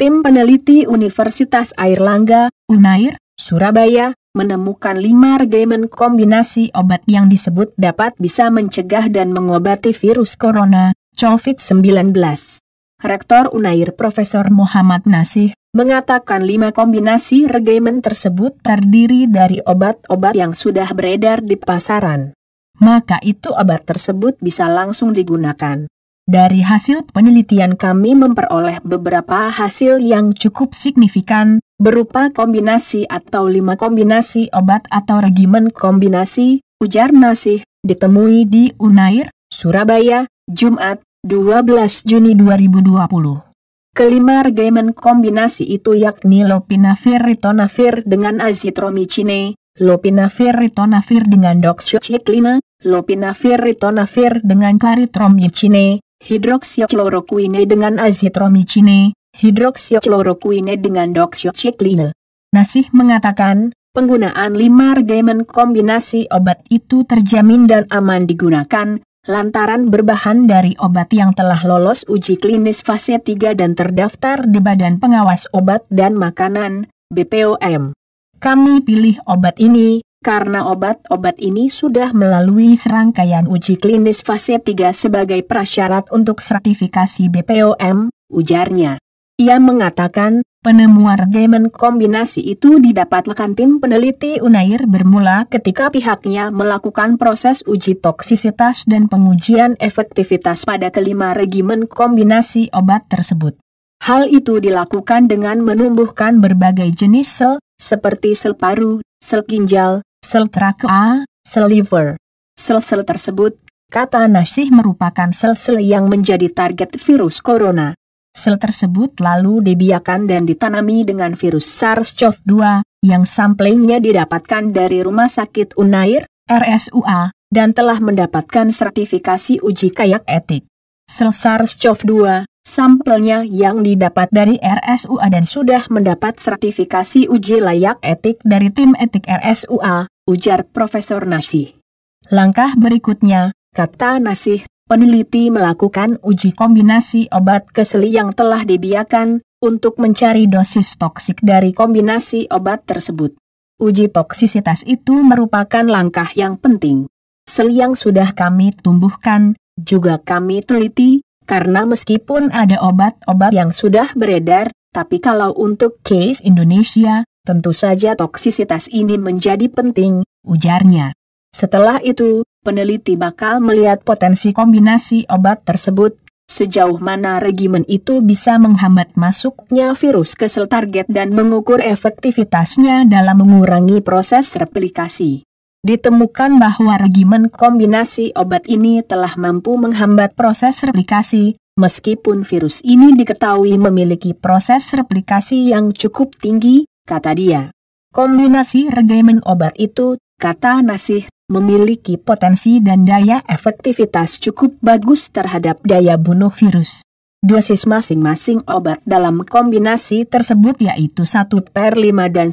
Tim peneliti Universitas Air Langga UNAIR, Surabaya, menemukan lima regimen kombinasi obat yang disebut dapat bisa mencegah dan mengobati virus corona, COVID-19. Rektor UNAIR Profesor Muhammad Nasih mengatakan lima kombinasi regimen tersebut terdiri dari obat-obat yang sudah beredar di pasaran. Maka itu obat tersebut bisa langsung digunakan. Dari hasil penelitian kami memperoleh beberapa hasil yang cukup signifikan, berupa kombinasi atau lima kombinasi obat atau regimen kombinasi, ujar Nasih, ditemui di Unair, Surabaya, Jumat, 12 Juni 2020. Kelima regimen kombinasi itu yakni lopinavir ritonavir dengan azitromicine, lopinavir ritonavir dengan doxycycline, lopinavir ritonavir dengan claritromycine, hidroksiochloroquine dengan azitromicine, hidroksiochloroquine dengan doxycycline. Nasih mengatakan, penggunaan lima regimen kombinasi obat itu terjamin dan aman digunakan, lantaran berbahan dari obat yang telah lolos uji klinis fase 3 dan terdaftar di Badan Pengawas Obat dan Makanan, BPOM. Kami pilih obat ini, karena obat-obat ini sudah melalui serangkaian uji klinis fase 3 sebagai prasyarat untuk sertifikasi BPOM, ujarnya. Ia mengatakan, penemuan regimen kombinasi itu didapatkan tim peneliti Unair bermula ketika pihaknya melakukan proses uji toksisitas dan pengujian efektivitas pada kelima regimen kombinasi obat tersebut. Hal itu dilakukan dengan menumbuhkan berbagai jenis sel, seperti sel paru, sel ginjal, Sel terakhir A, sel liver. Sel-sel tersebut, kata Nasih merupakan sel-sel yang menjadi target virus corona. Sel tersebut lalu dibiakan dan ditanami dengan virus SARS-CoV-2, yang samplingnya didapatkan dari Rumah Sakit Unair, RSUA, dan telah mendapatkan sertifikasi uji kayak etik. Sel SARS-CoV-2 Sampelnya yang didapat dari RSUA dan sudah mendapat sertifikasi uji layak etik dari tim etik RSUA, ujar Profesor Nasih. Langkah berikutnya, kata Nasih, peneliti melakukan uji kombinasi obat keseli yang telah dibiakan untuk mencari dosis toksik dari kombinasi obat tersebut. Uji toksisitas itu merupakan langkah yang penting. yang sudah kami tumbuhkan, juga kami teliti, karena meskipun ada obat-obat yang sudah beredar, tapi kalau untuk case Indonesia, tentu saja toksisitas ini menjadi penting, ujarnya. Setelah itu, peneliti bakal melihat potensi kombinasi obat tersebut, sejauh mana regimen itu bisa menghambat masuknya virus ke sel target dan mengukur efektivitasnya dalam mengurangi proses replikasi ditemukan bahwa regimen kombinasi obat ini telah mampu menghambat proses replikasi, meskipun virus ini diketahui memiliki proses replikasi yang cukup tinggi, kata dia. Kombinasi regimen obat itu, kata Nasih, memiliki potensi dan daya efektivitas cukup bagus terhadap daya bunuh virus. Dosis masing-masing obat dalam kombinasi tersebut yaitu 1 per 5 dan 1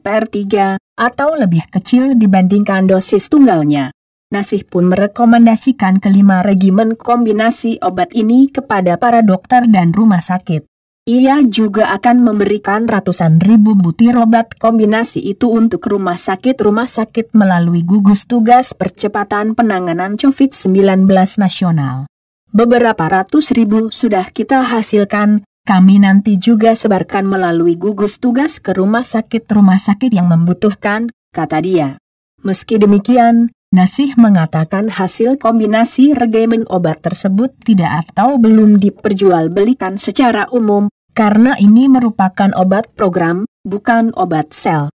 per 3 atau lebih kecil dibandingkan dosis tunggalnya. Nasih pun merekomendasikan kelima regimen kombinasi obat ini kepada para dokter dan rumah sakit. Ia juga akan memberikan ratusan ribu butir obat kombinasi itu untuk rumah sakit-rumah sakit melalui gugus tugas percepatan penanganan COVID-19 nasional. Beberapa ratus ribu sudah kita hasilkan, kami nanti juga sebarkan melalui gugus tugas ke rumah sakit-rumah sakit yang membutuhkan, kata dia. Meski demikian, Nasih mengatakan hasil kombinasi regimen obat tersebut tidak atau belum diperjualbelikan secara umum, karena ini merupakan obat program, bukan obat sel.